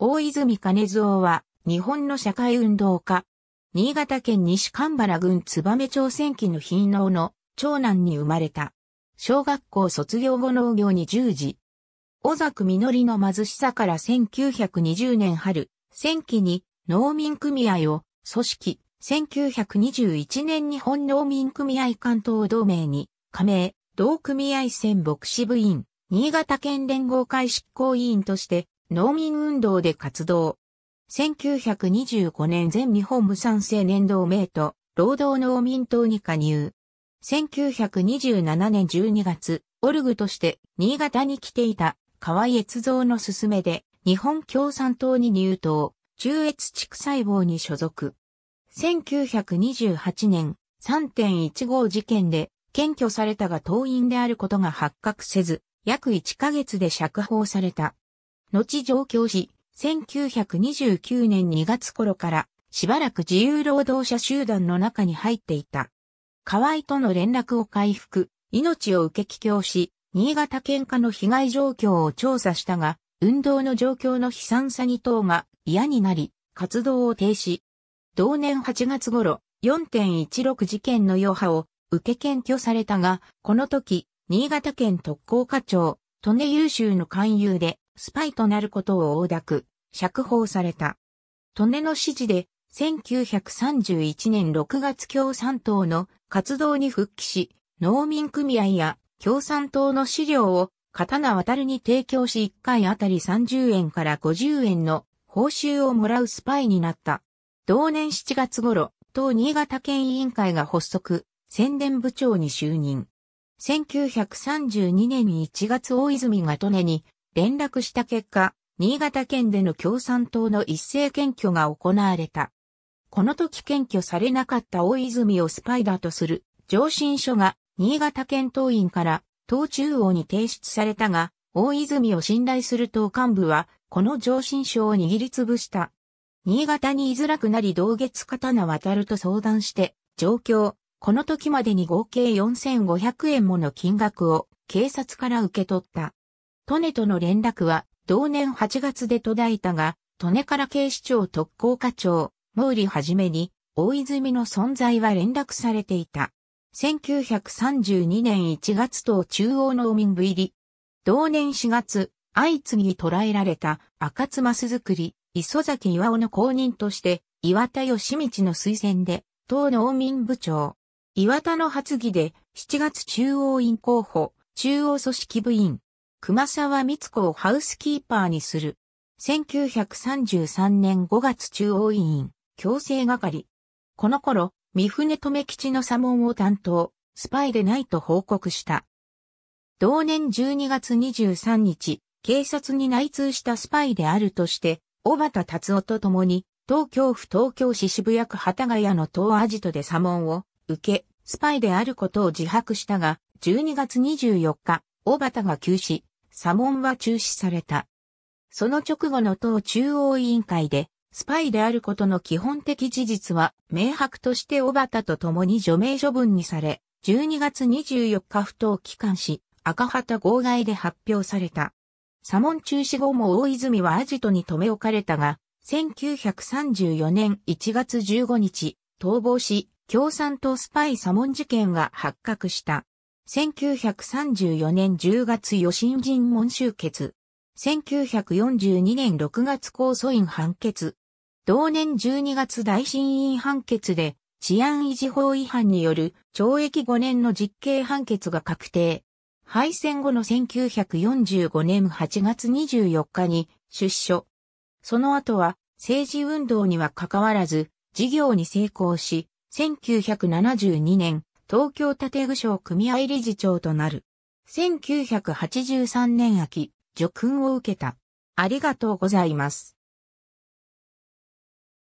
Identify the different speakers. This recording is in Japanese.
Speaker 1: 大泉金蔵は、日本の社会運動家。新潟県西神原郡燕町戦記の貧農の長男に生まれた。小学校卒業後農業に従事。小作実の貧しさから1920年春、戦記に農民組合を組織、1921年日本農民組合関東同盟に加盟、同組合戦牧師部員、新潟県連合会執行委員として農民運動で活動。1925年全日本無産青年同盟と労働農民党に加入。1927年12月、オルグとして新潟に来ていた河合越造の勧めで日本共産党に入党、中越地区細胞に所属。1928年3.15事件で検挙されたが党員であることが発覚せず、約1ヶ月で釈放された。後上京し、1929年2月頃からしばらく自由労働者集団の中に入っていた。河合との連絡を回復、命を受け帰郷し、新潟県下の被害状況を調査したが、運動の状況の悲惨さに等が嫌になり、活動を停止。同年8月頃、4.16事件の余波を受け検挙されたが、この時、新潟県特攻課長、利根優秀の勧誘で、スパイとなることを大諾、釈放された。利根の指示で、1931年6月共産党の活動に復帰し、農民組合や共産党の資料を刀渡るに提供し1回あたり30円から50円の報酬をもらうスパイになった。同年7月頃、党新潟県委員会が発足、宣伝部長に就任。1932年1月大泉が利根に連絡した結果、新潟県での共産党の一斉検挙が行われた。この時検挙されなかった大泉をスパイだとする上申書が新潟県党員から党中央に提出されたが、大泉を信頼する党幹部は、この上申書を握りつぶした。新潟に居づらくなり同月刀渡ると相談して、状況、この時までに合計4500円もの金額を警察から受け取った。トネとの連絡は同年8月で途絶えたが、トネから警視庁特攻課長、毛利はじめに、大泉の存在は連絡されていた。1932年1月等中央農民部入り。同年4月、相次ぎ捕らえられた赤妻マ作り、磯崎岩尾の後任として、岩田義道の推薦で、党農民部長。岩田の発議で、7月中央院候補、中央組織部員、熊沢光子をハウスキーパーにする。1933年5月中央委員、強制係。この頃、三船留吉の左門を担当、スパイでないと報告した。同年12月23日、警察に内通したスパイであるとして、小畑達夫と共に、東京府東京市渋谷区幡ヶ谷の東アジトで左門を受け、スパイであることを自白したが、12月24日、小畑が急死。モンは中止された。その直後の党中央委員会で、スパイであることの基本的事実は、明白として小畑と共に除名処分にされ、12月24日不当期間し、赤旗号外で発表された。モン中止後も大泉はアジトに留め置かれたが、1934年1月15日、逃亡し、共産党スパイモン事件が発覚した。1934年10月予新尋問集結。1942年6月控訴院判決。同年12月大審院判決で治安維持法違反による懲役5年の実刑判決が確定。敗戦後の1945年8月24日に出所。その後は政治運動には関わらず事業に成功し、1972年東京建具省組合理事長となる。1983年秋、叙勲を受けた。ありがとうございます。